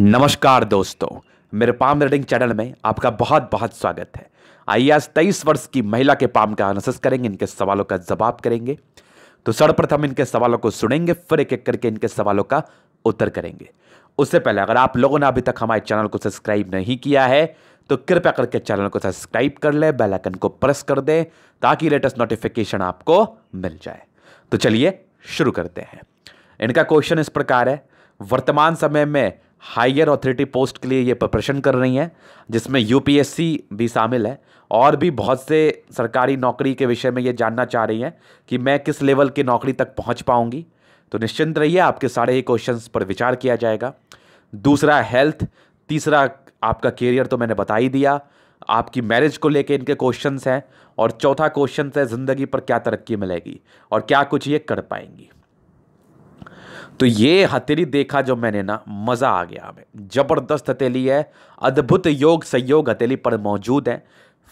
नमस्कार दोस्तों मेरे पाम रीडिंग चैनल में आपका बहुत बहुत स्वागत है आइए आज तेईस वर्ष की महिला के पाम का अनुसस करेंगे इनके सवालों का जवाब करेंगे तो सर्वप्रथम इनके सवालों को सुनेंगे फिर एक एक करके इनके सवालों का उत्तर करेंगे उससे पहले अगर आप लोगों ने अभी तक हमारे चैनल को सब्सक्राइब नहीं किया है तो कृपया करके चैनल को सब्सक्राइब कर लें बेलाइकन को प्रेस कर दें ताकि लेटेस्ट नोटिफिकेशन आपको मिल जाए तो चलिए शुरू करते हैं इनका क्वेश्चन इस प्रकार है वर्तमान समय में हायर अथॉरिटी पोस्ट के लिए ये प्रिपरेशन कर रही हैं जिसमें यूपीएससी भी शामिल है और भी बहुत से सरकारी नौकरी के विषय में ये जानना चाह रही हैं कि मैं किस लेवल की नौकरी तक पहुंच पाऊंगी तो निश्चिंत रहिए आपके सारे ही क्वेश्चंस पर विचार किया जाएगा दूसरा हेल्थ तीसरा आपका करियर तो मैंने बता ही दिया आपकी मैरिज को लेके इनके क्वेश्चंस हैं और चौथा क्वेश्चन है ज़िंदगी पर क्या तरक्की मिलेगी और क्या कुछ ये कर पाएंगी तो ये हथेली देखा जो मैंने ना मज़ा आ गया हमें ज़बरदस्त हथेली है अद्भुत योग संयोग हथेली पर मौजूद है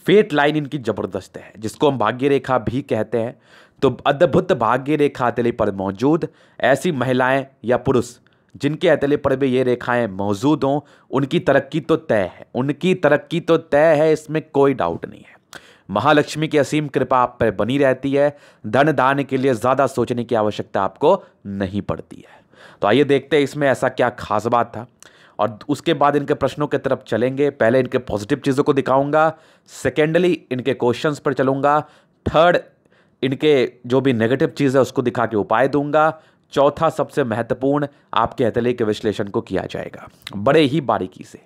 फेट लाइन इनकी ज़बरदस्त है जिसको हम भाग्य रेखा भी कहते हैं तो अद्भुत भाग्य रेखा हथेली पर मौजूद ऐसी महिलाएं या पुरुष जिनके हथेली पर भी ये रेखाएं मौजूद हों उनकी तरक्की तो तय है उनकी तरक्की तो तय है इसमें कोई डाउट नहीं है महालक्ष्मी की असीम कृपा आप पर बनी रहती है धन दान के लिए ज़्यादा सोचने की आवश्यकता आपको नहीं पड़ती है तो आइए देखते हैं इसमें ऐसा क्या खास बात था और उसके बाद इनके प्रश्नों की तरफ चलेंगे पहले इनके पॉजिटिव चीज़ों को दिखाऊंगा सेकेंडली इनके क्वेश्चंस पर चलूंगा थर्ड इनके जो भी नेगेटिव चीज़ है उसको दिखा के उपाय दूंगा चौथा सबसे महत्वपूर्ण आपके हथेली के विश्लेषण को किया जाएगा बड़े ही बारीकी से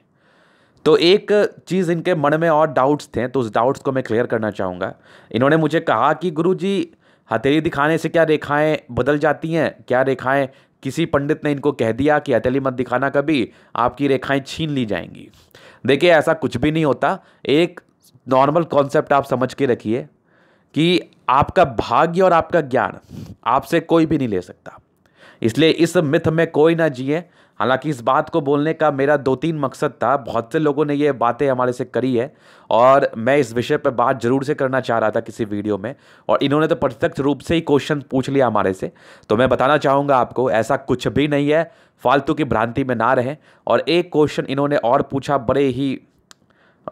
तो एक चीज़ इनके मन में और डाउट्स थे तो उस डाउट्स को मैं क्लियर करना चाहूँगा इन्होंने मुझे कहा कि गुरु जी हथेली दिखाने से क्या रेखाएँ बदल जाती हैं क्या रेखाएँ किसी पंडित ने इनको कह दिया कि हथेली मत दिखाना कभी आपकी रेखाएँ छीन ली जाएंगी देखिए ऐसा कुछ भी नहीं होता एक नॉर्मल कॉन्सेप्ट आप समझ के रखिए कि आपका भाग्य और आपका ज्ञान आपसे कोई भी नहीं ले सकता इसलिए इस मिथ में कोई ना जिए हालांकि इस बात को बोलने का मेरा दो तीन मकसद था बहुत से लोगों ने ये बातें हमारे से करी है और मैं इस विषय पर बात ज़रूर से करना चाह रहा था किसी वीडियो में और इन्होंने तो प्रत्यक्ष रूप से ही क्वेश्चन पूछ लिया हमारे से तो मैं बताना चाहूँगा आपको ऐसा कुछ भी नहीं है फालतू की भ्रांति में ना रहें और एक क्वेश्चन इन्होंने और पूछा बड़े ही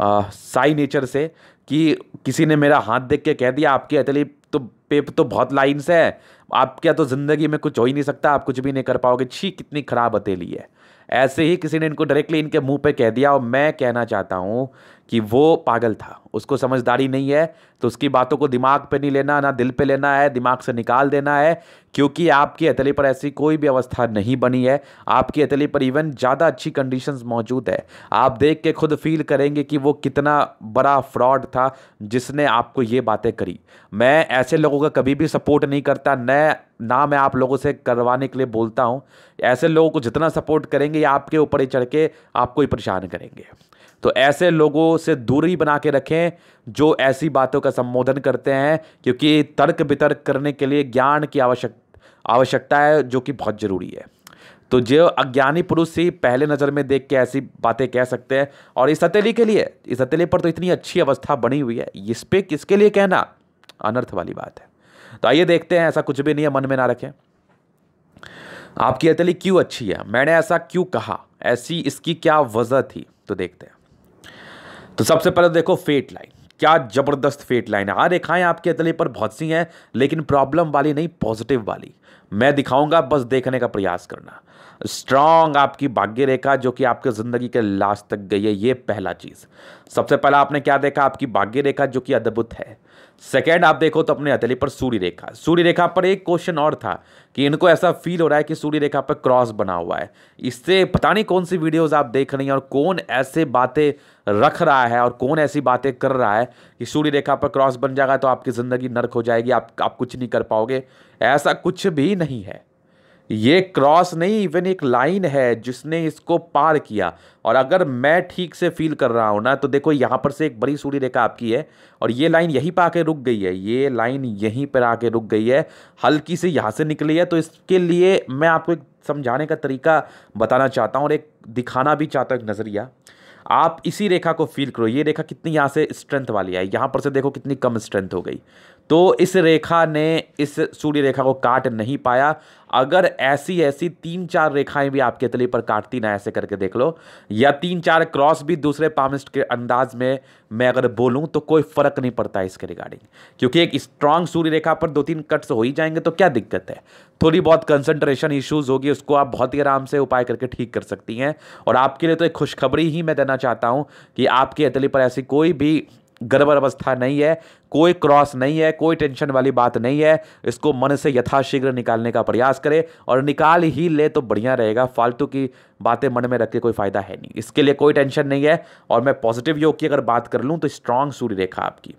आ, साई नेचर से कि किसी ने मेरा हाथ देख के कह दिया आपके अतली तो पेप तो बहुत लाइन्स है आप क्या तो ज़िंदगी में कुछ हो ही नहीं सकता आप कुछ भी नहीं कर पाओगे छी कितनी ख़राब हथेली है ऐसे ही किसी ने इनको डायरेक्टली इनके मुंह पे कह दिया और मैं कहना चाहता हूँ कि वो पागल था उसको समझदारी नहीं है तो उसकी बातों को दिमाग पे नहीं लेना ना दिल पे लेना है दिमाग से निकाल देना है क्योंकि आपकी अतली पर ऐसी कोई भी अवस्था नहीं बनी है आपकी अतली पर इवन ज़्यादा अच्छी कंडीशंस मौजूद है आप देख के खुद फील करेंगे कि वो कितना बड़ा फ्रॉड था जिसने आपको ये बातें करी मैं ऐसे लोगों का कभी भी सपोर्ट नहीं करता न ना मैं आप लोगों से करवाने के लिए बोलता हूँ ऐसे लोगों को जितना सपोर्ट करेंगे या आपके ऊपर ही चढ़ के आपको ही परेशान करेंगे तो ऐसे लोगों से दूरी बना के रखें जो ऐसी बातों का संबोधन करते हैं क्योंकि तर्क वितर्क करने के लिए ज्ञान की आवश्यक आवश्यकता है जो कि बहुत ज़रूरी है तो जो अज्ञानी पुरुष ही पहले नज़र में देख के ऐसी बातें कह सकते हैं और इस हथेली के लिए इस हथेली पर तो इतनी अच्छी अवस्था बनी हुई है इस पर किसके लिए कहना अनर्थ वाली बात है तो आइए देखते हैं ऐसा कुछ भी नहीं है मन में ना रखें आपकी अतली क्यों अच्छी है मैंने ऐसा क्यों कहा ऐसी इसकी क्या वजह थी तो देखते हैं तो सबसे पहले देखो फेट लाइन क्या ज़बरदस्त फेट लाइन है आ हाँ, रेखाएं आपकी अतली पर बहुत सी हैं लेकिन प्रॉब्लम वाली नहीं पॉजिटिव वाली मैं दिखाऊंगा बस देखने का प्रयास करना स्ट्रांग आपकी भाग्य रेखा जो कि आपके ज़िंदगी के लास्ट तक गई है ये पहला चीज़ सबसे पहला आपने क्या देखा आपकी भाग्य रेखा जो कि अद्भुत है सेकेंड आप देखो तो अपने हथेली पर सूर्य रेखा सूर्य रेखा पर एक क्वेश्चन और था कि इनको ऐसा फील हो रहा है कि सूर्य रेखा पर क्रॉस बना हुआ है इससे पता नहीं कौन सी वीडियोस आप देख रही हैं और कौन ऐसे बातें रख रहा है और कौन ऐसी बातें कर रहा है कि सूर्य रेखा पर क्रॉस बन जाएगा तो आपकी ज़िंदगी नर्क हो जाएगी आप आप कुछ नहीं कर पाओगे ऐसा कुछ भी नहीं है ये क्रॉस नहीं इवन एक लाइन है जिसने इसको पार किया और अगर मैं ठीक से फील कर रहा हूँ ना तो देखो यहाँ पर से एक बड़ी सूरी रेखा आपकी है और ये लाइन यहीं पर आके रुक गई है ये लाइन यहीं पर आके रुक गई है हल्की से यहाँ से निकली है तो इसके लिए मैं आपको एक समझाने का तरीका बताना चाहता हूँ और एक दिखाना भी चाहता हूँ एक नज़रिया आप इसी रेखा को फील करो ये रेखा कितनी यहाँ से स्ट्रेंथ वाली है यहाँ पर से देखो कितनी कम स्ट्रेंथ हो गई तो इस रेखा ने इस सूर्य रेखा को काट नहीं पाया अगर ऐसी ऐसी तीन चार रेखाएं भी आपके तले पर काटती ना ऐसे करके देख लो या तीन चार क्रॉस भी दूसरे पामिस्ट के अंदाज में मैं अगर बोलूं तो कोई फ़र्क नहीं पड़ता इसके रिगार्डिंग क्योंकि एक स्ट्रांग सूर्य रेखा पर दो तीन कट्स हो ही जाएंगे तो क्या दिक्कत है थोड़ी बहुत कंसंट्रेशन इश्यूज़ होगी उसको आप बहुत ही आराम से उपाय करके ठीक कर सकती हैं और आपके लिए तो एक खुशखबरी ही मैं देना चाहता हूँ कि आपके अतली पर ऐसी कोई भी गड़बड़ अवस्था नहीं है कोई क्रॉस नहीं है कोई टेंशन वाली बात नहीं है इसको मन से यथाशीघ्र निकालने का प्रयास करें और निकाल ही ले तो बढ़िया रहेगा फालतू की बातें मन में रख के कोई फ़ायदा है नहीं इसके लिए कोई टेंशन नहीं है और मैं पॉजिटिव योग की अगर बात कर लूँ तो स्ट्रांग सूर्य रेखा आपकी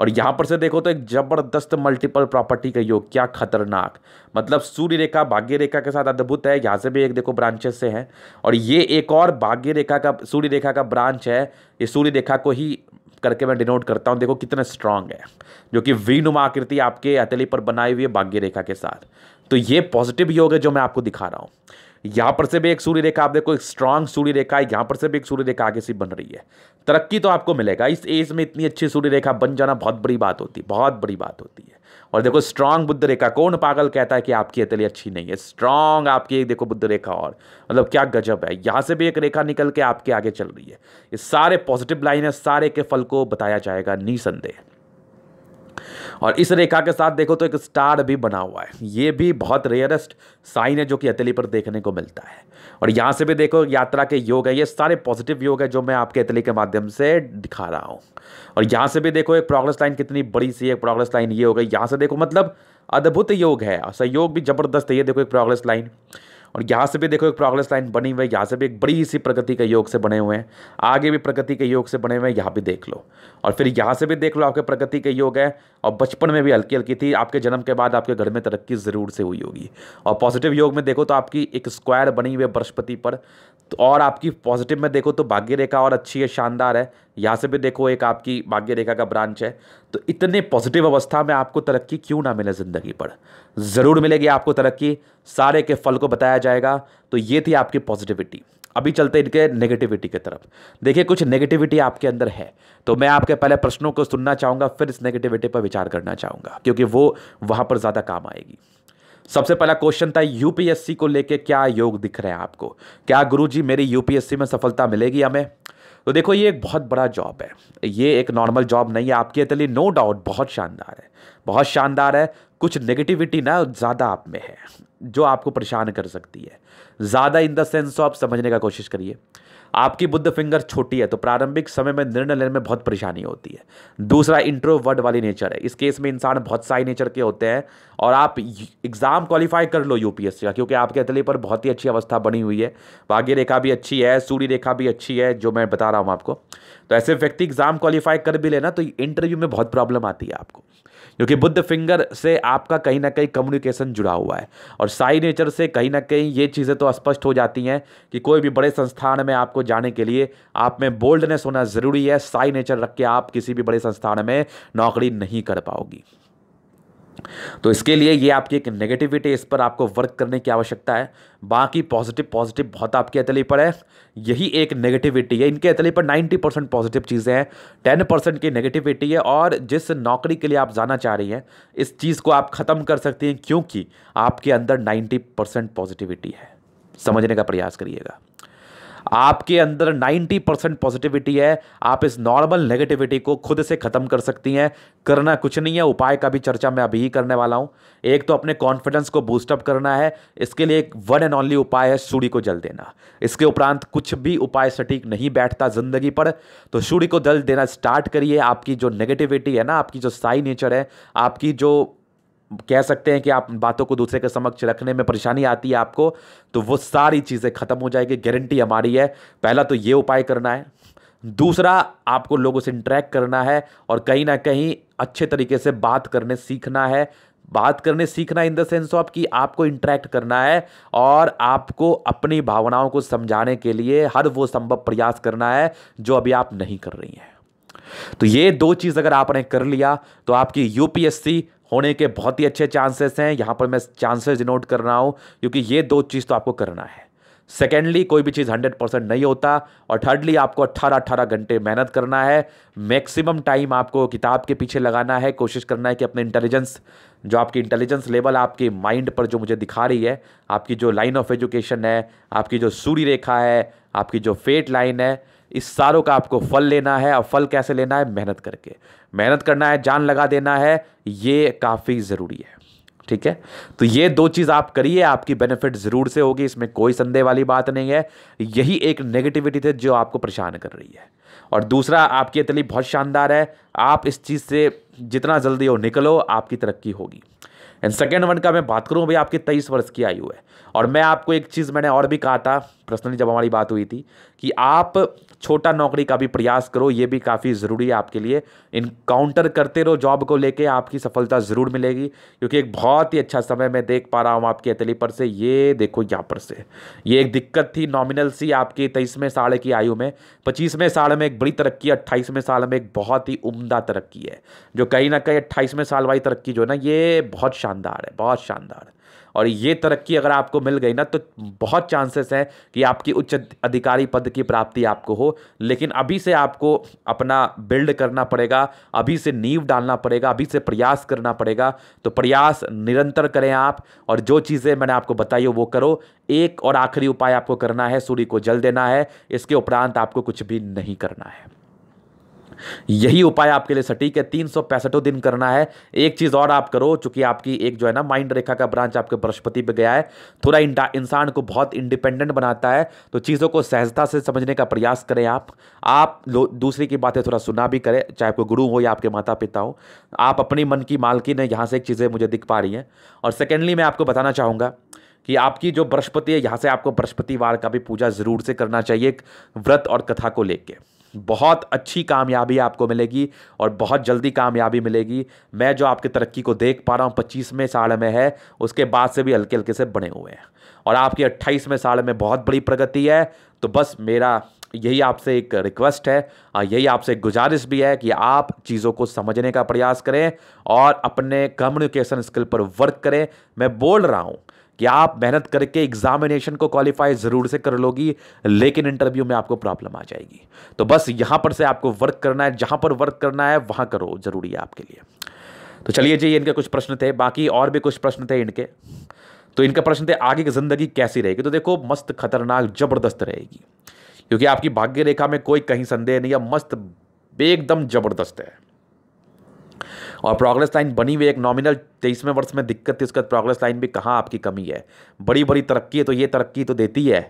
और यहाँ पर से देखो तो एक ज़बरदस्त मल्टीपल प्रॉपर्टी का योग क्या खतरनाक मतलब सूर्य रेखा भाग्य रेखा के साथ अद्भुत है यहाँ से भी एक देखो ब्रांचेस से हैं और ये एक और भाग्य रेखा का सूर्य रेखा का ब्रांच है ये सूर्य रेखा को ही करके मैं डिनोट करता हूँ देखो कितना स्ट्रांग है जो कि वी नुमा आकृति आपके हथेली पर बनाई हुई है भाग्य रेखा के साथ तो ये पॉजिटिव योग है जो मैं आपको दिखा रहा हूँ यहाँ पर से भी एक सूर्य रेखा आप देखो एक स्ट्रांग सूर्य रेखा है यहाँ पर से भी एक सूर्य रेखा आगे से बन रही है तरक्की तो आपको मिलेगा इस एज में इतनी अच्छी सूर्य रेखा बन जाना बहुत बड़ी बात होती है बहुत बड़ी बात होती है और देखो स्ट्रांग बुद्ध रेखा कौन पागल कहता है कि आपकी हथेली अच्छी नहीं है स्ट्रांग आपकी देखो बुद्ध रेखा और मतलब क्या गजब है यहाँ से भी एक रेखा निकल के आपके आगे चल रही है ये सारे पॉजिटिव लाइन है सारे के फल को बताया जाएगा निसंदेह और इस रेखा के साथ देखो तो एक स्टार भी बना हुआ है ये भी बहुत रेयरेस्ट साइन है जो कि अतली पर देखने को मिलता है और यहाँ से भी देखो यात्रा के योग है ये सारे पॉजिटिव योग है जो मैं आपके अतली के माध्यम से दिखा रहा हूँ और यहाँ से भी देखो एक प्रोग्रेस लाइन कितनी बड़ी सी एक प्रोग्रेस लाइन ये हो गई यहाँ से देखो मतलब अद्भुत योग है सहयोग भी जबरदस्त है ये देखो एक प्रोग्रेस लाइन और यहाँ से भी देखो एक प्रोग्रेस लाइन बनी हुई है यहाँ से भी एक बड़ी सी प्रगति के योग से बने हुए हैं आगे भी प्रगति के योग से बने हुए हैं यहाँ भी देख लो और फिर यहाँ से भी देख लो आपके प्रगति के योग है और बचपन में भी हल्की हल्की थी आपके जन्म के बाद आपके घर में तरक्की ज़रूर से हुई होगी और पॉजिटिव योग में देखो तो आपकी एक स्क्वायर बनी हुई है बृहस्पति पर और आपकी पॉजिटिव में देखो तो भाग्य रेखा और अच्छी है शानदार है यहाँ से भी देखो एक आपकी भाग्य रेखा का ब्रांच है तो इतने पॉजिटिव अवस्था में आपको तरक्की क्यों ना मिले ज़िंदगी पर ज़रूर मिलेगी आपको तरक्की सारे के फल को बताया जाएगा तो ये थी आपकी पॉजिटिविटी अभी चलते इनके नेगेटिविटी की तरफ देखिए कुछ नेगेटिविटी आपके अंदर है तो मैं आपके पहले प्रश्नों को सुनना चाहूँगा फिर इस नेगेटिविटी पर विचार करना चाहूँगा क्योंकि वो वहाँ पर ज़्यादा काम आएगी सबसे पहला क्वेश्चन था यूपीएससी को लेके क्या योग दिख रहे हैं आपको क्या गुरुजी मेरी यूपीएससी में सफलता मिलेगी हमें तो देखो ये एक बहुत बड़ा जॉब है ये एक नॉर्मल जॉब नहीं है आपके लिए नो डाउट बहुत शानदार है बहुत शानदार है कुछ नेगेटिविटी ना ज़्यादा आप में है जो आपको परेशान कर सकती है ज़्यादा इन द सेंस ऑफ समझने का कोशिश करिए आपकी बुद्ध फिंगर छोटी है तो प्रारंभिक समय में निर्णय लेने में बहुत परेशानी होती है दूसरा वर्ड वाली नेचर है इस केस में इंसान बहुत साई नेचर के होते हैं और आप एग्ज़ाम क्वालिफाई कर लो यूपीएससी का क्योंकि आपके अतले पर बहुत ही अच्छी अवस्था बनी हुई है भाग्य रेखा भी अच्छी है सूर्य रेखा भी अच्छी है जो मैं बता रहा हूँ आपको तो ऐसे व्यक्ति एग्ज़ाम क्वालिफाई कर भी लेना तो इंटरव्यू में बहुत प्रॉब्लम आती है आपको क्योंकि बुद्ध फिंगर से आपका कहीं ना कहीं कम्युनिकेशन जुड़ा हुआ है और साई नेचर से कहीं ना कहीं ये चीज़ें तो स्पष्ट हो जाती हैं कि कोई भी बड़े संस्थान में आपको जाने के लिए आप में बोल्डनेस होना ज़रूरी है साई नेचर रख के आप किसी भी बड़े संस्थान में नौकरी नहीं कर पाओगी तो इसके लिए ये आपकी एक नेगेटिविटी इस पर आपको वर्क करने की आवश्यकता है बाकी पॉजिटिव पॉजिटिव बहुत आपके अतली पर है यही एक नेगेटिविटी है इनके अतली पर 90 परसेंट पॉजिटिव चीज़ें हैं 10 परसेंट की नेगेटिविटी है और जिस नौकरी के लिए आप जाना चाह रही हैं इस चीज़ को आप ख़त्म कर सकती हैं क्योंकि आपके अंदर नाइन्टी पॉजिटिविटी है समझने का प्रयास करिएगा आपके अंदर 90 परसेंट पॉजिटिविटी है आप इस नॉर्मल नेगेटिविटी को खुद से ख़त्म कर सकती हैं करना कुछ नहीं है उपाय का भी चर्चा मैं अभी ही करने वाला हूँ एक तो अपने कॉन्फिडेंस को बूस्टअप करना है इसके लिए एक वन एंड ओनली उपाय है सूर्य को जल देना इसके उपरांत कुछ भी उपाय सटीक नहीं बैठता ज़िंदगी पर तो सूर्य को जल देना स्टार्ट करिए आपकी जो नेगेटिविटी है ना आपकी जो साई नेचर है आपकी जो कह सकते हैं कि आप बातों को दूसरे के समक्ष रखने में परेशानी आती है आपको तो वो सारी चीज़ें ख़त्म हो जाएगी गारंटी हमारी है पहला तो ये उपाय करना है दूसरा आपको लोगों से इंटरेक्ट करना है और कहीं ना कहीं अच्छे तरीके से बात करने सीखना है बात करने सीखना इन द सेंस ऑफ कि आपको इंटरेक्ट करना है और आपको अपनी भावनाओं को समझाने के लिए हर वो संभव प्रयास करना है जो अभी आप नहीं कर रही हैं तो ये दो चीज़ अगर आपने कर लिया तो आपकी यूपीएससी होने के बहुत ही अच्छे चांसेस हैं यहाँ पर मैं चांसेस डिनोट कर रहा हूँ क्योंकि ये दो चीज़ तो आपको करना है सेकेंडली कोई भी चीज़ हंड्रेड परसेंट नहीं होता और थर्डली आपको अट्ठारह अट्ठारह घंटे मेहनत करना है मैक्सिमम टाइम आपको किताब के पीछे लगाना है कोशिश करना है कि अपने इंटेलिजेंस जो आपकी इंटेलिजेंस लेवल आपके माइंड पर जो मुझे दिखा रही है आपकी जो लाइन ऑफ एजुकेशन है आपकी जो सूर्य रेखा है आपकी जो फेट लाइन है इस सारों का आपको फल लेना है और फल कैसे लेना है मेहनत करके मेहनत करना है जान लगा देना है ये काफ़ी ज़रूरी है ठीक है तो ये दो चीज़ आप करिए आपकी बेनिफिट ज़रूर से होगी इसमें कोई संदेह वाली बात नहीं है यही एक नेगेटिविटी थी जो आपको परेशान कर रही है और दूसरा आपकी तली बहुत शानदार है आप इस चीज़ से जितना जल्दी हो निकलो आपकी तरक्की होगी एंड सेकेंड वन का मैं बात करूँ अभी आपकी तेईस वर्ष की आयु है और मैं आपको एक चीज़ मैंने और भी कहा था पर्सनली जब हमारी बात हुई थी कि आप छोटा नौकरी का भी प्रयास करो ये भी काफ़ी ज़रूरी है आपके लिए इनकाउंटर करते रहो जॉब को लेके आपकी सफलता ज़रूर मिलेगी क्योंकि एक बहुत ही अच्छा समय मैं देख पा रहा हूँ आपके अतली पर से ये देखो यहाँ पर से ये एक दिक्कत थी नॉमिनल सी आपकी तेईसवें साल की आयु में पच्चीसवें साल में एक बड़ी तरक्की अट्ठाईसवें साल में एक बहुत ही उमदा तरक्की है जो कहीं ना कहीं अट्ठाईसवें साल वाली तरक्की जो है ना ये बहुत शानदार है बहुत शानदार है और ये तरक्की अगर आपको मिल गई ना तो बहुत चांसेस हैं कि आपकी उच्च अधिकारी पद की प्राप्ति आपको हो लेकिन अभी से आपको अपना बिल्ड करना पड़ेगा अभी से नींव डालना पड़ेगा अभी से प्रयास करना पड़ेगा तो प्रयास निरंतर करें आप और जो चीज़ें मैंने आपको बताई हो वो करो एक और आखिरी उपाय आपको करना है सूर्य को जल देना है इसके उपरांत आपको कुछ भी नहीं करना है यही उपाय आपके लिए सटीक है तीन सौ पैंसठों दिन करना है एक चीज़ और आप करो चूंकि आपकी एक जो है ना माइंड रेखा का ब्रांच आपके बृहस्पति पे गया है थोड़ा इंसान को बहुत इंडिपेंडेंट बनाता है तो चीज़ों को सहजता से समझने का प्रयास करें आप आप दूसरे की बातें थोड़ा सुना भी करें चाहे कोई गुरु हो या आपके माता पिता हो आप अपनी मन की मालकिन है यहाँ से एक चीज़ें मुझे दिख पा रही हैं और सेकेंडली मैं आपको बताना चाहूँगा कि आपकी जो बृहस्पति है यहाँ से आपको बृहस्पतिवार का भी पूजा ज़रूर से करना चाहिए व्रत और कथा को लेकर बहुत अच्छी कामयाबी आपको मिलेगी और बहुत जल्दी कामयाबी मिलेगी मैं जो आपकी तरक्की को देख पा रहा हूँ पच्चीसवें साल में है उसके बाद से भी हल्के हल्के से बने हुए हैं और आपकी अट्ठाईसवें साल में बहुत बड़ी प्रगति है तो बस मेरा यही आपसे एक रिक्वेस्ट है यही आपसे एक गुजारिश भी है कि आप चीज़ों को समझने का प्रयास करें और अपने कम्युनिकेशन स्किल पर वर्क करें मैं बोल रहा हूँ कि आप मेहनत करके एग्जामिनेशन को क्वालिफाई ज़रूर से कर लोगी लेकिन इंटरव्यू में आपको प्रॉब्लम आ जाएगी तो बस यहाँ पर से आपको वर्क करना है जहां पर वर्क करना है वहां करो ज़रूरी है आपके लिए तो चलिए जी इनके कुछ प्रश्न थे बाकी और भी कुछ प्रश्न थे इनके तो इनका प्रश्न थे आगे की ज़िंदगी कैसी रहेगी तो देखो मस्त खतरनाक ज़बरदस्त रहेगी क्योंकि आपकी भाग्य रेखा में कोई कहीं संदेह नहीं है मस्त एकदम ज़बरदस्त है और प्रोग्रेस लाइन बनी हुई एक नॉमिनल तेईसवें वर्ष में दिक्कत थी उसके बाद प्रोग्रेस लाइन भी कहाँ आपकी कमी है बड़ी बड़ी तरक्की है तो ये तरक्की तो देती है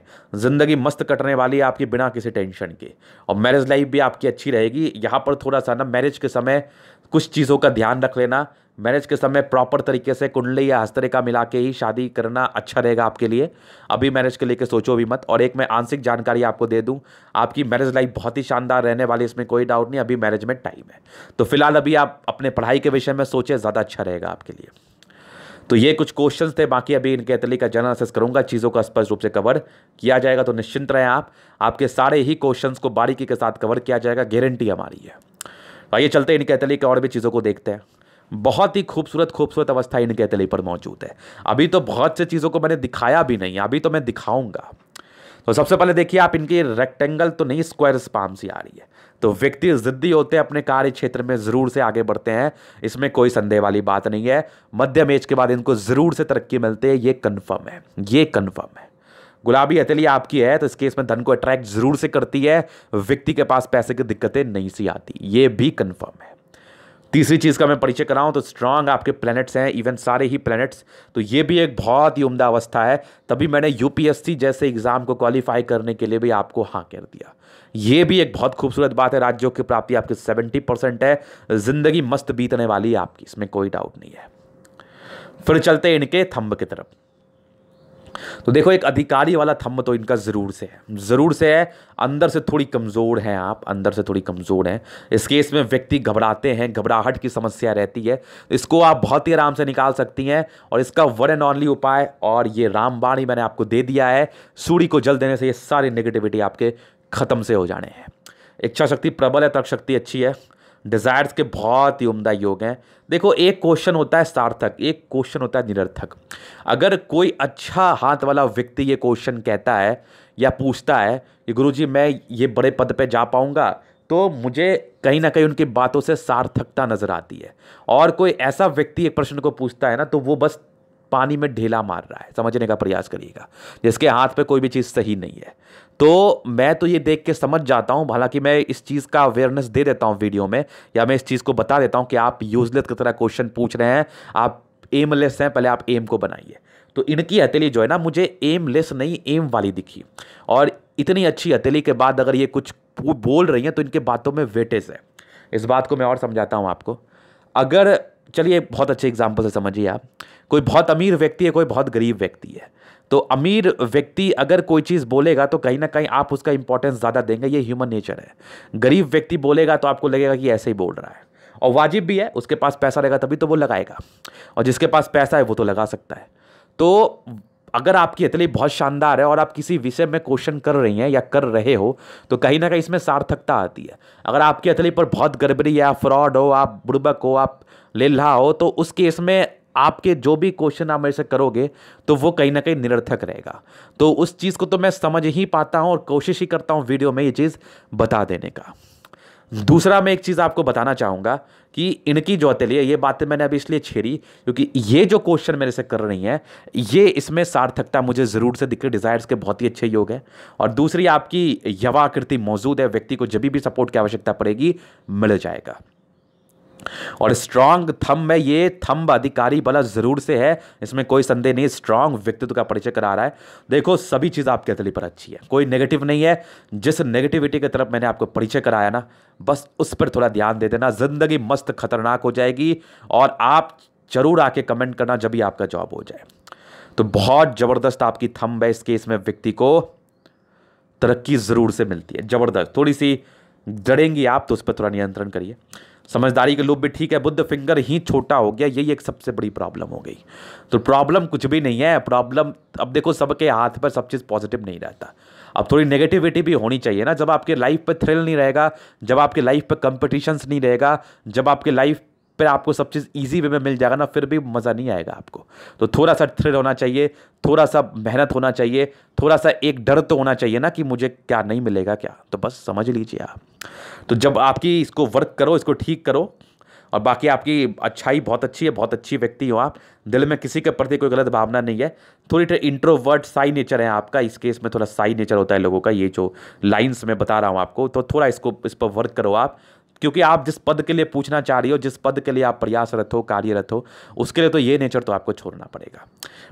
ज़िंदगी मस्त कटने वाली है आपकी बिना किसी टेंशन के और मैरिज लाइफ भी आपकी अच्छी रहेगी यहाँ पर थोड़ा सा ना मैरिज के समय कुछ चीज़ों का ध्यान रख लेना मैरिज के समय प्रॉपर तरीके से कुंडली या हस्तरेखा मिला के ही शादी करना अच्छा रहेगा आपके लिए अभी मैरिज के लेके सोचो भी मत और एक मैं आंशिक जानकारी आपको दे दूं आपकी मैरिज लाइफ बहुत ही शानदार रहने वाली इसमें कोई डाउट नहीं अभी मैरिज में टाइम है तो फिलहाल अभी आप अपने पढ़ाई के विषय में सोचें ज़्यादा अच्छा रहेगा आपके लिए तो ये कुछ क्वेश्चंस थे बाकी अभी इनके अतली का असेस करूंगा चीज़ों का स्पष्ट रूप से कवर किया जाएगा तो निश्चिंत रहें आप आपके सारे ही क्वेश्चंस को बारीकी के साथ कवर किया जाएगा गारंटी हमारी है आइए चलते हैं इनके अतली के और भी चीज़ों को देखते हैं बहुत ही खूबसूरत खूबसूरत अवस्था इनके तले पर मौजूद है अभी तो बहुत से चीज़ों को मैंने दिखाया भी नहीं अभी तो मैं दिखाऊंगा तो सबसे पहले देखिए आप इनकी रेक्टेंगल तो नहीं स्क्वायर स्पाम सी आ रही है तो व्यक्ति जिद्दी होते हैं अपने कार्य क्षेत्र में ज़रूर से आगे बढ़ते हैं इसमें कोई संदेह वाली बात नहीं है मध्यम एज के बाद इनको ज़रूर से तरक्की मिलती है ये कन्फर्म है ये कन्फर्म है गुलाबी अतली आपकी है तो इस केस में धन को अट्रैक्ट ज़रूर से करती है व्यक्ति के पास पैसे की दिक्कतें नहीं सी आती ये भी कन्फर्म है तीसरी चीज़ का मैं परिचय कराऊं तो स्ट्रांग आपके प्लैनेट्स हैं इवन सारे ही प्लैनेट्स तो ये भी एक बहुत ही उम्दा अवस्था है तभी मैंने यूपीएससी जैसे एग्ज़ाम को क्वालिफाई करने के लिए भी आपको हाँ कह दिया ये भी एक बहुत खूबसूरत बात है राज्यों की प्राप्ति आपकी सेवेंटी परसेंट है ज़िंदगी मस्त बीतने वाली है आपकी इसमें कोई डाउट नहीं है फिर चलते इनके थंब की तरफ तो देखो एक अधिकारी वाला थम्म तो इनका ज़रूर से है ज़रूर से है अंदर से थोड़ी कमज़ोर हैं आप अंदर से थोड़ी कमज़ोर हैं इस केस में व्यक्ति घबराते हैं घबराहट की समस्या रहती है इसको आप बहुत ही आराम से निकाल सकती हैं और इसका वन एंड ऑनली उपाय और ये रामबाणी मैंने आपको दे दिया है सूर्य को जल देने से ये सारी नेगेटिविटी आपके ख़त्म से हो जाने हैं इच्छा शक्ति प्रबल है तक शक्ति अच्छी है डिज़ायर्स के बहुत ही उम्दा योग हैं देखो एक क्वेश्चन होता है सार्थक एक क्वेश्चन होता है निरर्थक अगर कोई अच्छा हाथ वाला व्यक्ति ये क्वेश्चन कहता है या पूछता है कि गुरु जी मैं ये बड़े पद पे जा पाऊँगा तो मुझे कहीं ना कहीं उनकी बातों से सार्थकता नज़र आती है और कोई ऐसा व्यक्ति एक प्रश्न को पूछता है ना तो वो बस पानी में ढेला मार रहा है समझने का प्रयास करिएगा जिसके हाथ पे कोई भी चीज़ सही नहीं है तो मैं तो ये देख के समझ जाता हूँ हालांकि मैं इस चीज़ का अवेयरनेस दे देता हूँ वीडियो में या मैं इस चीज़ को बता देता हूँ कि आप यूजलेस की तरह क्वेश्चन पूछ रहे हैं आप एमलेस हैं पहले आप एम को बनाइए तो इनकी हथेली जो है ना मुझे एमलेस नहीं एम वाली दिखी और इतनी अच्छी हथेली के बाद अगर ये कुछ बोल रही हैं तो इनके बातों में वेटेज है इस बात को मैं और समझाता हूँ आपको अगर चलिए बहुत अच्छे एग्जाम्पल से समझिए आप कोई बहुत अमीर व्यक्ति है कोई बहुत गरीब व्यक्ति है तो अमीर व्यक्ति अगर कोई चीज़ बोलेगा तो कहीं ना कहीं आप उसका इंपॉर्टेंस ज़्यादा देंगे ये ह्यूमन नेचर है गरीब व्यक्ति बोलेगा तो आपको लगेगा कि ऐसे ही बोल रहा है और वाजिब भी है उसके पास पैसा रहेगा तभी तो वो लगाएगा और जिसके पास पैसा है वो तो लगा सकता है तो अगर आपकी अतली बहुत शानदार है और आप किसी विषय में क्वेश्चन कर रही हैं या कर रहे हो तो कहीं ना कहीं इसमें सार्थकता आती है अगर आपकी अतली पर बहुत गड़बड़ी है आप फ्रॉड हो आप बुड़बक हो आप लेल्हा हो तो उस केस में आपके जो भी क्वेश्चन आप मेरे से करोगे तो वो कहीं ना कहीं निरर्थक रहेगा तो उस चीज़ को तो मैं समझ ही पाता हूँ और कोशिश ही करता हूँ वीडियो में ये चीज़ बता देने का दूसरा मैं एक चीज़ आपको बताना चाहूँगा कि इनकी ज्योतिलिय ये बातें मैंने अभी इसलिए छेड़ी क्योंकि ये जो क्वेश्चन मेरे से कर रही हैं ये इसमें सार्थकता मुझे ज़रूर से दिख रही डिज़ायर्स के बहुत ही अच्छे योग है और दूसरी आपकी यवाकृति मौजूद है व्यक्ति को जब भी सपोर्ट की आवश्यकता पड़ेगी मिल जाएगा और स्ट्रांग थम्ब है ये थम्ब अधिकारी बला जरूर से है इसमें कोई संदेह नहीं स्ट्रांग व्यक्तित्व का परिचय करा रहा है देखो सभी चीज़ आपके अतली पर अच्छी है कोई नेगेटिव नहीं है जिस नेगेटिविटी की तरफ मैंने आपको परिचय कराया ना बस उस पर थोड़ा ध्यान दे देना ज़िंदगी मस्त खतरनाक हो जाएगी और आप जरूर आके कमेंट करना जब भी आपका जॉब हो जाए तो बहुत ज़बरदस्त आपकी थम्ब है इस केस में व्यक्ति को तरक्की ज़रूर से मिलती है ज़बरदस्त थोड़ी सी जड़ेंगी आप तो उस पर थोड़ा नियंत्रण करिए समझदारी के लोग भी ठीक है बुद्ध फिंगर ही छोटा हो गया यही एक सबसे बड़ी प्रॉब्लम हो गई तो प्रॉब्लम कुछ भी नहीं है प्रॉब्लम अब देखो सबके हाथ पर सब चीज़ पॉजिटिव नहीं रहता अब थोड़ी नेगेटिविटी भी होनी चाहिए ना जब आपके लाइफ पर थ्रिल नहीं रहेगा जब आपके लाइफ पर कंपटीशंस नहीं रहेगा जब आपके लाइफ पर आपको सब चीज़ ईजी वे में मिल जाएगा ना फिर भी मज़ा नहीं आएगा आपको तो थोड़ा सा थ्रिल होना चाहिए थोड़ा सा मेहनत होना चाहिए थोड़ा सा एक डर तो होना चाहिए ना कि मुझे क्या नहीं मिलेगा क्या तो बस समझ लीजिए आप तो जब आपकी इसको वर्क करो इसको ठीक करो और बाकी आपकी अच्छाई बहुत अच्छी है बहुत अच्छी व्यक्ति हो आप दिल में किसी के प्रति कोई गलत भावना नहीं है थोड़ी थोड़ी इंट्रोवर्ट साई नेचर है आपका इस केस में थोड़ा साई नेचर होता है लोगों का ये जो लाइन्स मैं बता रहा हूँ आपको तो थोड़ा इसको इस पर वर्क करो आप क्योंकि आप जिस पद के लिए पूछना चाह रही हो जिस पद के लिए आप प्रयासरत हो कार्यरत हो उसके लिए तो ये नेचर तो आपको छोड़ना पड़ेगा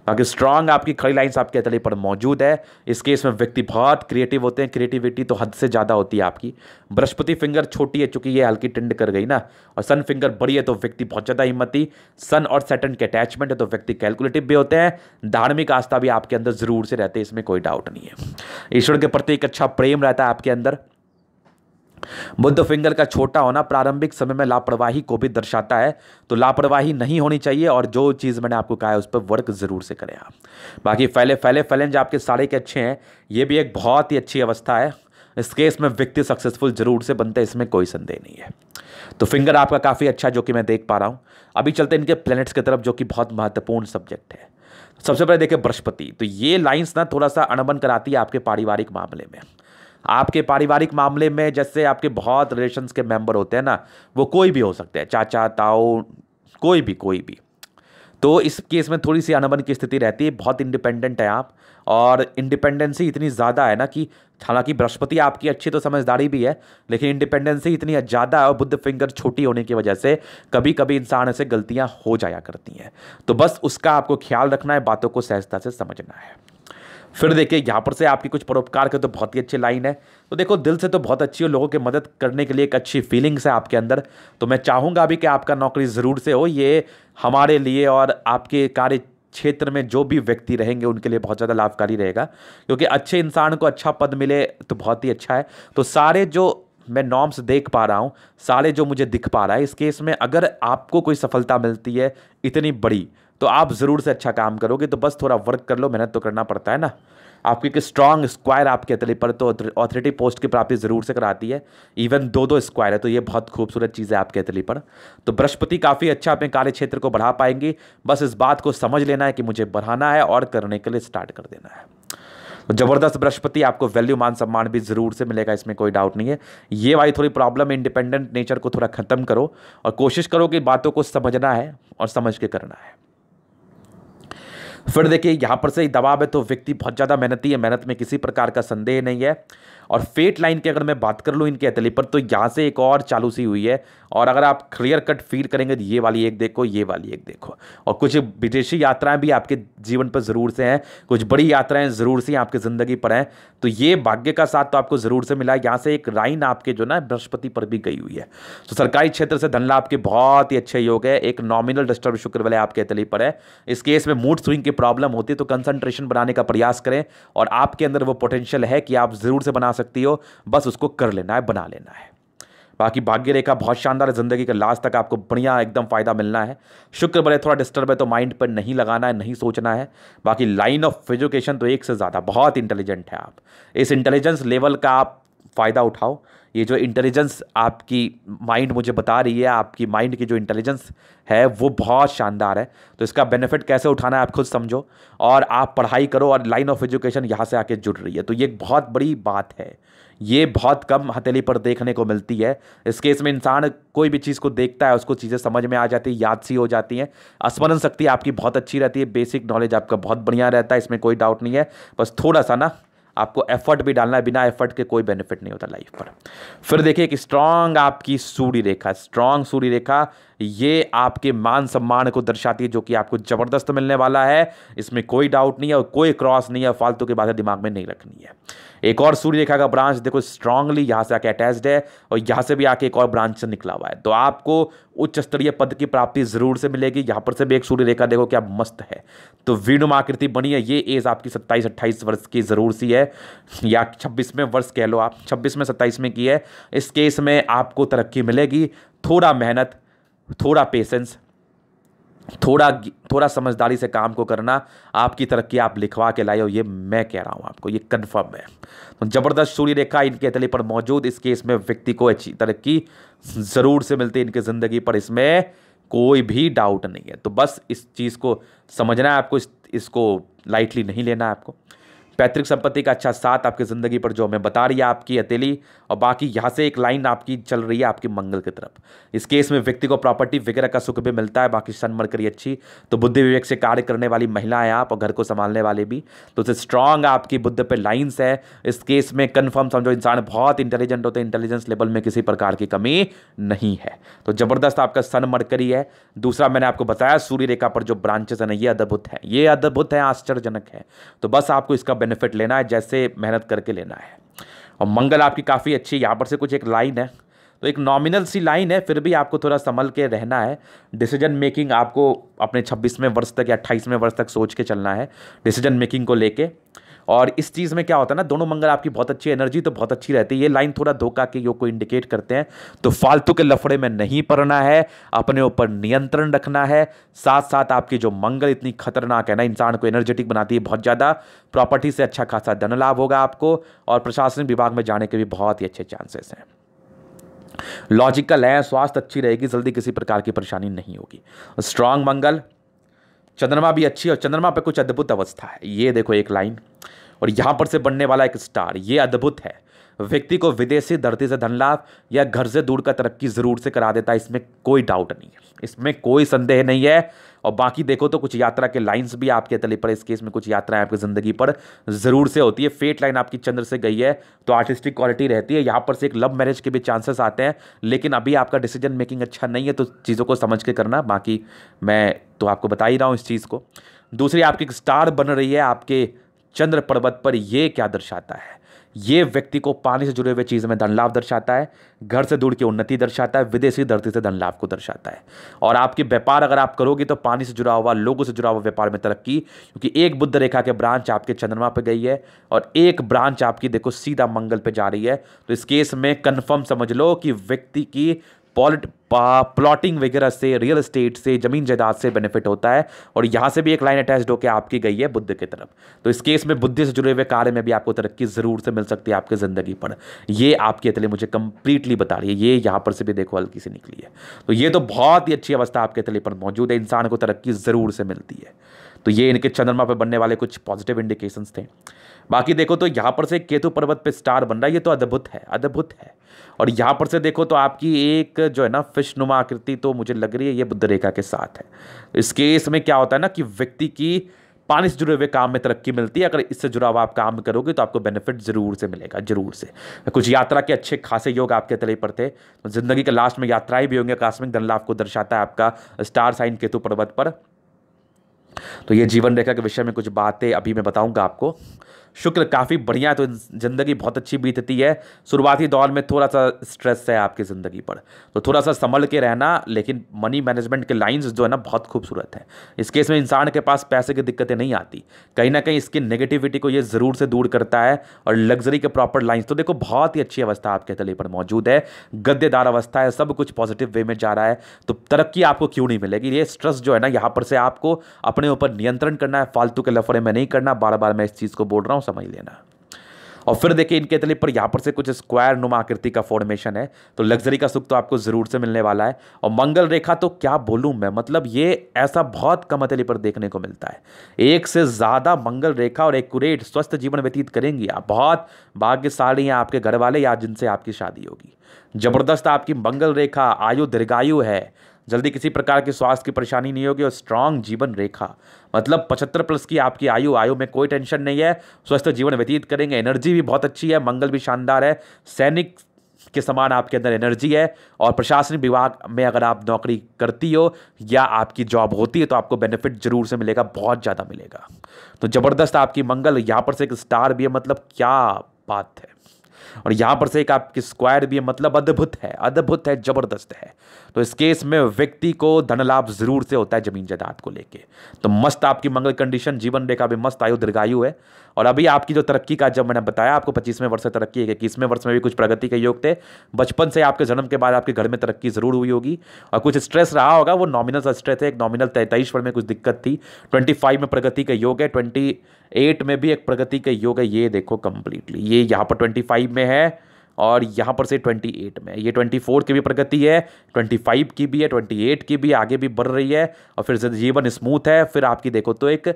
बाकी स्ट्रांग आपकी खड़ी लाइन्स आपके अतली पर मौजूद है इस केस में व्यक्ति बहुत क्रिएटिव होते हैं क्रिएटिविटी तो हद से ज़्यादा होती है आपकी बृहस्पति फिंगर छोटी है चूंकि ये हल्की टिंड कर गई ना और सन फिंगर बड़ी है तो व्यक्ति बहुत ज़्यादा हिम्मती सन और सेटन के अटैचमेंट है तो व्यक्ति कैलकुलेटिव भी होते हैं धार्मिक आस्था भी आपके अंदर ज़रूर से रहते हैं इसमें कोई डाउट नहीं है ईश्वर के प्रति एक अच्छा प्रेम रहता है आपके अंदर बुद्ध फिंगर का छोटा होना प्रारंभिक समय में लापरवाही को भी दर्शाता है तो लापरवाही नहीं होनी चाहिए और जो चीज़ मैंने आपको कहा है उस पर वर्क ज़रूर से करें आप बाकी फैले फैले फैलेंज आपके सारे के अच्छे हैं ये भी एक बहुत ही अच्छी अवस्था है इस केस में व्यक्ति सक्सेसफुल जरूर से बनते हैं इसमें कोई संदेह नहीं है तो फिंगर आपका काफ़ी अच्छा जो कि मैं देख पा रहा हूँ अभी चलते इनके प्लैनेट्स की तरफ जो कि बहुत महत्वपूर्ण सब्जेक्ट है सबसे पहले देखें बृहस्पति तो ये लाइंस ना थोड़ा सा अनबन कराती है आपके पारिवारिक मामले में आपके पारिवारिक मामले में जैसे आपके बहुत रिलेशन्स के मेंबर होते हैं ना वो कोई भी हो सकते हैं चाचा ताऊ कोई भी कोई भी तो इस केस में थोड़ी सी अनबन की स्थिति रहती है बहुत इंडिपेंडेंट है आप और इंडिपेंडेंसी इतनी ज़्यादा है ना कि हालांकि बृहस्पति आपकी अच्छी तो समझदारी भी है लेकिन इंडिपेंडेंसी इतनी ज़्यादा है और बुद्ध फिंगर छोटी होने की वजह से कभी कभी इंसान ऐसे गलतियाँ हो जाया करती हैं तो बस उसका आपको ख्याल रखना है बातों को सहजता से समझना है फिर देखिए यहाँ पर से आपकी कुछ परोपकार के तो बहुत ही अच्छी लाइन है तो देखो दिल से तो बहुत अच्छी हो लोगों की मदद करने के लिए एक अच्छी फीलिंग्स है आपके अंदर तो मैं चाहूँगा भी कि आपका नौकरी ज़रूर से हो ये हमारे लिए और आपके कार्य क्षेत्र में जो भी व्यक्ति रहेंगे उनके लिए बहुत ज़्यादा लाभकारी रहेगा क्योंकि अच्छे इंसान को अच्छा पद मिले तो बहुत ही अच्छा है तो सारे जो मैं नॉर्म्स देख पा रहा हूँ सारे जो मुझे दिख पा रहा है इस केस में अगर आपको कोई सफलता मिलती है इतनी बड़ी तो आप ज़रूर से अच्छा काम करोगे तो बस थोड़ा वर्क कर लो मेहनत तो करना पड़ता है ना आपकी एक स्ट्रॉन्ग स्क्वायर आपके अतले पर तो ऑथोरिटी पोस्ट की प्राप्ति ज़रूर से कराती है इवन दो दो स्क्वायर है तो ये बहुत खूबसूरत चीज़ है आपके अतली पर तो बृहस्पति काफ़ी अच्छा अपने कार्य क्षेत्र को बढ़ा पाएंगी बस इस बात को समझ लेना है कि मुझे बढ़ाना है और करने के लिए स्टार्ट कर देना है तो ज़बरदस्त बृहस्पति आपको वैल्यू मान सम्मान भी ज़रूर से मिलेगा इसमें कोई डाउट नहीं है ये वाली थोड़ी प्रॉब्लम इंडिपेंडेंट नेचर को थोड़ा ख़त्म करो और कोशिश करो कि बातों को समझना है और समझ के करना है फिर देखिए यहाँ पर से ही दबाव है तो व्यक्ति बहुत ज़्यादा मेहनती है मेहनत में किसी प्रकार का संदेह नहीं है और फेट लाइन की अगर मैं बात कर लूँ इनके अतली पर तो यहाँ से एक और चालू सी हुई है और अगर आप क्लियर कट फील करेंगे तो ये वाली एक देखो ये वाली एक देखो और कुछ विदेशी यात्राएं भी आपके जीवन पर ज़रूर से हैं कुछ बड़ी यात्राएं ज़रूर से आपकी ज़िंदगी पर हैं तो ये भाग्य का साथ तो आपको ज़रूर से मिला है यहाँ से एक राइन आपके जो ना बृहस्पति पर भी गई हुई है तो सरकारी क्षेत्र से धन लाभ के बहुत ही अच्छे योग है एक नॉमिनल डिस्टर्ब शुक्र वाले आपके तली पर है इस केस में मूड स्विंग की प्रॉब्लम होती है तो कंसंट्रेशन बनाने का प्रयास करें और आपके अंदर वो पोटेंशियल है कि आप ज़रूर से बना सकती हो बस उसको कर लेना है बना लेना है बाकी भाग्य रेखा बहुत शानदार है ज़िंदगी के लास्ट तक आपको बढ़िया एकदम फ़ायदा मिलना है शुक्र बड़े थोड़ा डिस्टर्ब है तो माइंड पर नहीं लगाना है नहीं सोचना है बाकी लाइन ऑफ एजुकेशन तो एक से ज़्यादा बहुत इंटेलिजेंट है आप इस इंटेलिजेंस लेवल का आप फ़ायदा उठाओ ये जो इंटेलिजेंस आपकी माइंड मुझे बता रही है आपकी माइंड की जो इंटेलिजेंस है वो बहुत शानदार है तो इसका बेनिफिट कैसे उठाना है आप खुद समझो और आप पढ़ाई करो और लाइन ऑफ एजुकेशन यहाँ से आके जुड़ रही है तो ये एक बहुत बड़ी बात है ये बहुत कम हथेली पर देखने को मिलती है इस केस में इंसान कोई भी चीज़ को देखता है उसको चीज़ें समझ में आ जाती है याद सी हो जाती हैं स्मरण शक्ति आपकी बहुत अच्छी रहती है बेसिक नॉलेज आपका बहुत बढ़िया रहता है इसमें कोई डाउट नहीं है बस थोड़ा सा ना आपको एफर्ट भी डालना है बिना एफर्ट के कोई बेनिफिट नहीं होता लाइफ पर फिर देखिए एक स्ट्रांग आपकी सूर्य रेखा स्ट्रांग सूर्य रेखा ये आपके मान सम्मान को दर्शाती है जो कि आपको ज़बरदस्त मिलने वाला है इसमें कोई डाउट नहीं है और कोई क्रॉस नहीं है फालतू की बातें दिमाग में नहीं रखनी है एक और सूर्य रेखा का ब्रांच देखो स्ट्रांगली यहाँ से आके अटैच्ड है और यहाँ से भी आके एक और ब्रांच से निकला हुआ है तो आपको उच्च स्तरीय पद की प्राप्ति जरूर से मिलेगी यहाँ पर से भी एक सूर्य रेखा देखो क्या मस्त है तो वीणुम आकृति बनी है ये एज आपकी सत्ताईस अट्ठाईस वर्ष की जरूर सी है या छब्बीसवें वर्ष कह लो आप छब्बीस में सत्ताईस में की है इस केस में आपको तरक्की मिलेगी थोड़ा मेहनत थोड़ा पेशेंस थोड़ा थोड़ा समझदारी से काम को करना आपकी तरक्की आप लिखवा के लाए हो ये मैं कह रहा हूँ आपको ये कन्फर्म है तो ज़बरदस्त सूर्य रेखा इनके तले पर मौजूद इस केस में व्यक्ति को अच्छी तरक्की ज़रूर से मिलती है इनकी ज़िंदगी पर इसमें कोई भी डाउट नहीं है तो बस इस चीज़ को समझना है आपको इस, इसको लाइटली नहीं लेना है आपको पैतृक संपत्ति का अच्छा साथ आपकी ज़िंदगी पर जो हमें बता रही है आपकी हथेली और बाकी यहाँ से एक लाइन आपकी चल रही है आपकी मंगल की तरफ इस केस में व्यक्ति को प्रॉपर्टी वगैरह का सुख भी मिलता है बाकी सन मरकरी अच्छी तो बुद्धि विवेक से कार्य करने वाली महिला है आप और घर को संभालने वाले भी तो उसे स्ट्रांग आपकी बुद्ध पर लाइन्स है इस केस में कन्फर्म समझो इंसान बहुत इंटेलिजेंट होते हैं इंटेलिजेंस लेवल में किसी प्रकार की कमी नहीं है तो ज़बरदस्त आपका सन मरकरी है दूसरा मैंने आपको बताया सूर्य रेखा पर जो ब्रांचेस है ना ये अद्भुत है ये अद्भुत है आश्चर्यजनक है तो बस आपको इसका बेनिफिट लेना है जैसे मेहनत करके लेना है और मंगल आपकी काफ़ी अच्छी यहाँ पर से कुछ एक लाइन है तो एक नॉमिनल सी लाइन है फिर भी आपको थोड़ा संभल के रहना है डिसीजन मेकिंग आपको अपने छब्बीसवें वर्ष तक या अट्ठाईसवें वर्ष तक सोच के चलना है डिसीजन मेकिंग को लेके और इस चीज़ में क्या होता है ना दोनों मंगल आपकी बहुत अच्छी एनर्जी तो बहुत अच्छी रहती है ये लाइन थोड़ा धोखा के योग को इंडिकेट करते हैं तो फालतू के लफड़े में नहीं पड़ना है अपने ऊपर नियंत्रण रखना है साथ साथ आपकी जो मंगल इतनी खतरनाक है ना इंसान को एनर्जेटिक बनाती है बहुत ज़्यादा प्रॉपर्टी से अच्छा खासा धन लाभ होगा आपको और प्रशासनिक विभाग में जाने के भी बहुत ही अच्छे चांसेस हैं लॉजिकल है स्वास्थ्य अच्छी रहेगी जल्दी किसी प्रकार की परेशानी नहीं होगी स्ट्रांग मंगल चंद्रमा भी अच्छी और चंद्रमा पर कुछ अद्भुत अवस्था है ये देखो एक लाइन और यहाँ पर से बनने वाला एक स्टार ये अद्भुत है व्यक्ति को विदेशी धरती से धन लाभ या घर से दूर का तरक्की जरूर से करा देता है इसमें कोई डाउट नहीं है इसमें कोई संदेह नहीं है और बाकी देखो तो कुछ यात्रा के लाइंस भी आपके तले पर इस केस में कुछ यात्राएं आपकी ज़िंदगी पर ज़रूर से होती है फेट लाइन आपकी चंद्र से गई है तो आर्टिस्टिक क्वालिटी रहती है यहाँ पर से एक लव मैरिज के भी चांसेस आते हैं लेकिन अभी आपका डिसीजन मेकिंग अच्छा नहीं है तो चीज़ों को समझ के करना बाकी मैं तो आपको बता ही रहा हूँ इस चीज़ को दूसरी आपकी एक स्टार बन रही है आपके चंद्र पर्वत पर यह क्या दर्शाता है ये व्यक्ति को पानी से जुड़े हुए चीज़ में धन लाभ दर्शाता है घर से दूर की उन्नति दर्शाता है विदेशी धरती से धन लाभ को दर्शाता है और आपके व्यापार अगर आप करोगे तो पानी से जुड़ा हुआ लोगों से जुड़ा हुआ व्यापार में तरक्की क्योंकि एक बुद्ध रेखा के ब्रांच आपके चंद्रमा पर गई है और एक ब्रांच आपकी देखो सीधा मंगल पर जा रही है तो इस केस में कन्फर्म समझ लो कि व्यक्ति की पॉलिट प्लॉटिंग वगैरह से रियल एस्टेट से ज़मीन जायदाद से बेनिफिट होता है और यहाँ से भी एक लाइन अटैच होकर आपकी गई है बुद्ध की तरफ तो इस केस में बुद्ध से जुड़े हुए कार्य में भी आपको तरक्की ज़रूर से मिल सकती है आपकी ज़िंदगी पर ये आपके अतले मुझे कंप्लीटली बता रही है ये यहाँ पर से भी देखो हल्की सी निकली है तो ये तो बहुत ही अच्छी अवस्था आपके अतले पर मौजूद है इंसान को तरक्की ज़रूर से मिलती है तो ये इनके चंद्रमा पर बनने वाले कुछ पॉजिटिव इंडिकेशंस थे बाकी देखो तो यहाँ पर से केतु पर्वत पे स्टार बन रहा है ये तो अद्भुत है अद्भुत है और यहाँ पर से देखो तो आपकी एक जो है ना फिश नुमा आकृति तो मुझे लग रही है ये बुद्ध रेखा के साथ है इस केस में क्या होता है ना कि व्यक्ति की पानी से जुड़े हुए काम में तरक्की मिलती है अगर इससे जुड़ा हुआ आप काम करोगे तो आपको बेनिफिट ज़रूर से मिलेगा जरूर से कुछ यात्रा के अच्छे खासे योग आपके तले पर थे तो ज़िंदगी के लास्ट में यात्राएं भी होंगी आकस्मिक धन लाभ को दर्शाता है आपका स्टार साइन केतु पर्वत पर तो ये जीवन रेखा के विषय में कुछ बातें अभी मैं बताऊंगा आपको शुक्र काफ़ी बढ़िया है तो ज़िंदगी बहुत अच्छी बीतती है शुरुआती दौर में थोड़ा सा स्ट्रेस है आपकी ज़िंदगी पर तो थोड़ा सा संभल के रहना लेकिन मनी मैनेजमेंट के लाइंस जो है ना बहुत खूबसूरत है इस केस में इंसान के पास पैसे की दिक्कतें नहीं आती कहीं ना कहीं इसकी नेगेटिविटी को ये ज़रूर से दूर करता है और लग्जरी के प्रॉपर लाइन्स तो देखो बहुत ही अच्छी अवस्था आपके तले पर मौजूद है गद्देदार अवस्था है सब कुछ पॉजिटिव वे में जा रहा है तो तरक्की आपको क्यों नहीं मिलेगी ये स्ट्रेस जो है ना यहाँ पर से आपको अपने ऊपर नियंत्रण करना है फालतू के लफड़े में नहीं करना बार बार मैं इस चीज़ को बोल रहा हूँ समझ लेना और फिर देखिए इनके तले पर यहाँ पर से कुछ स्क्वायर नुमा आकृति का फॉर्मेशन है तो लग्जरी का सुख तो आपको ज़रूर से मिलने वाला है और मंगल रेखा तो क्या बोलूँ मैं मतलब ये ऐसा बहुत कम अतले पर देखने को मिलता है एक से ज़्यादा मंगल रेखा और एकट स्वस्थ जीवन व्यतीत करेंगी आप बहुत भाग्यशाली हैं आपके घर वाले या जिनसे आपकी शादी होगी जबरदस्त आपकी मंगल रेखा आयु दीर्घायु है जल्दी किसी प्रकार के स्वास्थ्य की परेशानी नहीं होगी और स्ट्रांग जीवन रेखा मतलब पचहत्तर प्लस की आपकी आयु आयु में कोई टेंशन नहीं है स्वस्थ जीवन व्यतीत करेंगे एनर्जी भी बहुत अच्छी है मंगल भी शानदार है सैनिक के समान आपके अंदर एनर्जी है और प्रशासनिक विभाग में अगर आप नौकरी करती हो या आपकी जॉब होती है तो आपको बेनिफिट जरूर से मिलेगा बहुत ज़्यादा मिलेगा तो ज़बरदस्त आपकी मंगल यहाँ पर से एक स्टार भी है मतलब क्या बात है और यहां पर से एक आपकी स्क्वायर भी है मतलब अद्भुत है अद्भुत है जबरदस्त है तो इस केस में व्यक्ति को धन लाभ जरूर से होता है जमीन जायदाद को लेके तो मस्त आपकी मंगल कंडीशन जीवन रेखा भी मस्त आयु दीर्घायु है और अभी आपकी जो तरक्की का जब मैंने बताया आपको पच्चीसवें वर्ष से तरक्की है इक्कीसवें वर्ष में भी कुछ प्रगति के योग थे बचपन से आपके जन्म के बाद आपके घर में तरक्की ज़रूर हुई होगी और कुछ स्ट्रेस रहा होगा वो नॉमिनल सा स्ट्रेस है एक नॉमिनल तैताईस वर्ष में कुछ दिक्कत थी ट्वेंटी फाइव में प्रगति का योग है ट्वेंटी एट में भी एक प्रगति का योग है ये देखो कंप्लीटली ये यहाँ पर ट्वेंटी फाइव में है और यहाँ पर से 28 में ये 24 की भी प्रगति है 25 की भी है 28 की भी आगे भी बढ़ रही है और फिर जीवन स्मूथ है फिर आपकी देखो तो एक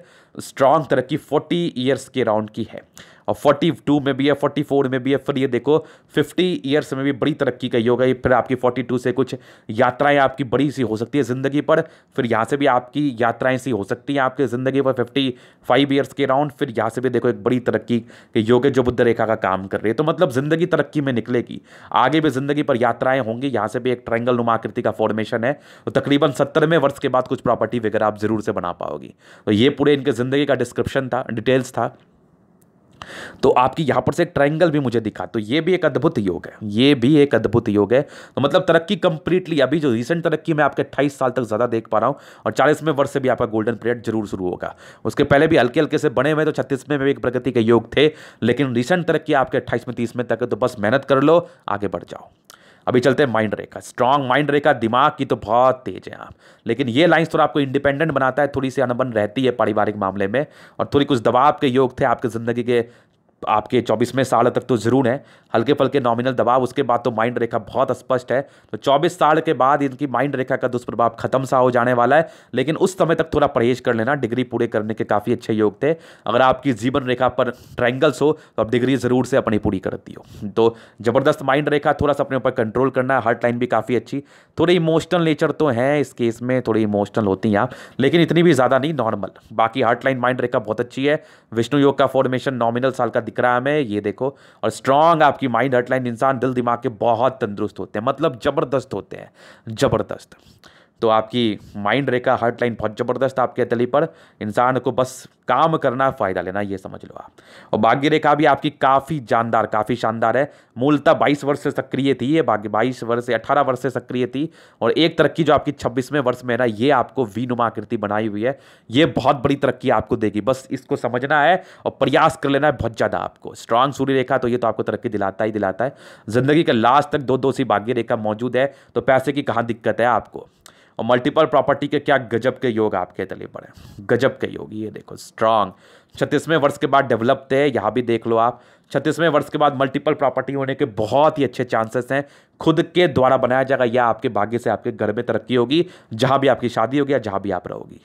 स्ट्रांग तरक्की 40 ईयर्स के राउंड की है और 42 में भी है 44 में भी है फिर ये देखो 50 ईयर्स में भी बड़ी तरक्की कही होगा ये फिर आपकी 42 से कुछ यात्राएं आपकी बड़ी सी हो सकती है ज़िंदगी पर फिर यहाँ से भी आपकी यात्राएं सी हो सकती हैं आपकी ज़िंदगी पर 55 ईयर्स के राउंड फिर यहाँ से भी देखो एक बड़ी तरक्की के योग जो बुद्ध रेखा का काम कर रही है तो मतलब ज़िंदगी तरक्की में निकलेगी आगे भी ज़िंदगी पर यात्राएँ होंगी यहाँ से भी एक ट्रैंगल नुमा आकृति का फॉर्मेशन है तो तकरीबन सत्तरवें वर्ष के बाद कुछ प्रॉपर्टी वगैरह आप ज़रूर से बना पाओगी तो ये पूरे इनके ज़िंदगी का डिस्क्रिप्शन था डिटेल्स था तो आपकी यहाँ पर से एक ट्राइंगल भी मुझे दिखा तो ये भी एक अद्भुत योग है ये भी एक अद्भुत योग है तो मतलब तरक्की कंप्लीटली अभी जो रिसेंट तरक्की मैं आपके 28 साल तक ज़्यादा देख पा रहा हूँ और चालीसवें वर्ष से भी आपका गोल्डन पीरियड जरूर शुरू होगा उसके पहले भी हल्के हल्के से बने हुए तो छत्तीसवें में भी एक प्रगति के योग थे लेकिन रिसेंट तरक्की आपके अट्ठाईसवें तीसवें तक तो बस मेहनत कर लो आगे बढ़ जाओ अभी चलते हैं माइंड रेखा स्ट्रांग माइंड रेखा दिमाग की तो बहुत तेज है आप लेकिन ये लाइन्स थोड़ा आपको इंडिपेंडेंट बनाता है थोड़ी सी अनबन रहती है पारिवारिक मामले में और थोड़ी कुछ दबाव के योग थे आपकी ज़िंदगी के आपके चौबीसवें साल तक तो ज़रूर है हल्के फल्के नॉमिनल दबाव उसके बाद तो माइंड रेखा बहुत स्पष्ट है तो 24 साल के बाद इनकी माइंड रेखा का दुष्प्रभाव खत्म सा हो जाने वाला है लेकिन उस समय तक थोड़ा परहेज कर लेना डिग्री पूरे करने के काफ़ी अच्छे योग थे अगर आपकी जीवन रेखा पर ट्रैंगल्स हो तो आप डिग्री ज़रूर से अपनी पूरी करती हो तो ज़बरदस्त माइंड रेखा थोड़ा सा अपने ऊपर कंट्रोल करना है हार्ट लाइन भी काफ़ी अच्छी थोड़ी इमोशनल नेचर तो हैं इस केस में थोड़ी इमोशनल होती हैं आप लेकिन इतनी भी ज़्यादा नहीं नॉर्मल बाकी हार्ट लाइन माइंड रेखा बहुत अच्छी है विष्णु योग का फॉर्मेशन नॉमिनल साल का दिख रहा है हमें ये देखो और स्ट्रांग आपकी आपकी माइंड हटलाइन इंसान दिल दिमाग के बहुत तंदुरुस्त होते हैं मतलब ज़बरदस्त होते हैं ज़बरदस्त तो आपकी माइंड रेखा हर्ट लाइन बहुत ज़बरदस्त आपके तली पर इंसान को बस काम करना फ़ायदा लेना ये समझ लो आप और भाग्य रेखा भी आपकी काफ़ी जानदार काफ़ी शानदार है मूलतः 22 वर्ष से सक्रिय थी ये भाग्य 22 वर्ष से 18 वर्ष से सक्रिय थी और एक तरक्की जो आपकी छब्बीसवें वर्ष में है ना ये आपको वी आकृति बनाई हुई है ये बहुत बड़ी तरक्की आपको देगी बस इसको समझना है और प्रयास कर लेना है बहुत ज़्यादा आपको स्ट्रांग सूर्य रेखा तो ये तो आपको तरक्की दिलाता ही दिलाता है ज़िंदगी का लास्ट तक दो दो सी भाग्य रेखा मौजूद है तो पैसे की कहाँ दिक्कत है आपको और मल्टीपल प्रॉपर्टी के क्या गजब के योग आपके तले पड़े गजब के योग ये देखो स्ट्रांग छत्तीसवें वर्ष के बाद डेवलप थे यहाँ भी देख लो आप छत्तीसवें वर्ष के बाद मल्टीपल प्रॉपर्टी होने के बहुत ही अच्छे चांसेस हैं खुद के द्वारा बनाया जाएगा या आपके भाग्य से आपके घर में तरक्की होगी जहाँ भी आपकी शादी होगी या जहाँ भी आप रहोगी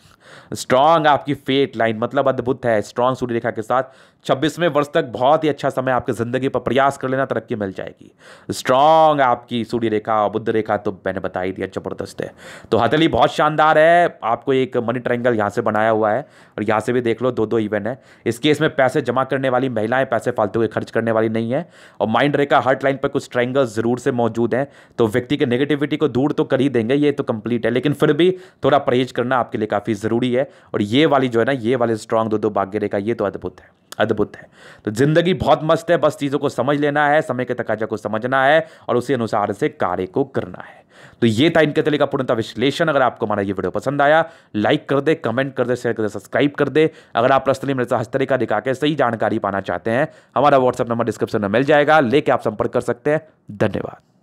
स्ट्रांग आपकी फेट लाइन मतलब अद्भुत है स्ट्रांग सूर्य रेखा के साथ छब्बीसवें वर्ष तक बहुत ही अच्छा समय आपकी ज़िंदगी पर प्रयास कर लेना तरक्की मिल जाएगी स्ट्रांग आपकी सूर्य रेखा बुद्ध रेखा तो मैंने बता ही दिया ज़बरदस्त है तो हथेली बहुत शानदार है आपको एक मनी ट्रैंगल यहाँ से बनाया हुआ है और यहाँ से भी देख लो दो दो इवेंट है इस केस में पैसे जमा करने वाली महिलाएं पैसे फालतू के खर्च करने वाली नहीं है और माइंड रेखा हर्ट लाइन पर कुछ ट्राइंगल्स जरूर से मौजूद हैं तो व्यक्ति के नेगेटिविटी को दूर तो कर ही देंगे ये तो कंप्लीट है लेकिन फिर भी थोड़ा परहेज करना आपके लिए काफ़ी ज़रूरी है और ये वाली जो है ना ये वाले स्ट्रांग दो दो भाग्य रेखा ये तो अद्भुत है अद्भुत है तो ज़िंदगी बहुत मस्त है बस चीज़ों को समझ लेना है समय के तकाजा को समझना है और उसी अनुसार से कार्य को करना है तो ये था इनके तले का पूर्णता विश्लेषण अगर आपको हमारा ये वीडियो पसंद आया लाइक कर दे कमेंट कर दे शेयर कर दे सब्सक्राइब कर दे अगर आप पर्सनली मेरे साथ हस्तरेखा दिखा के सही जानकारी पाना चाहते हैं हमारा व्हाट्सअप नंबर डिस्क्रिप्शन में मिल जाएगा लेके आप संपर्क कर सकते हैं धन्यवाद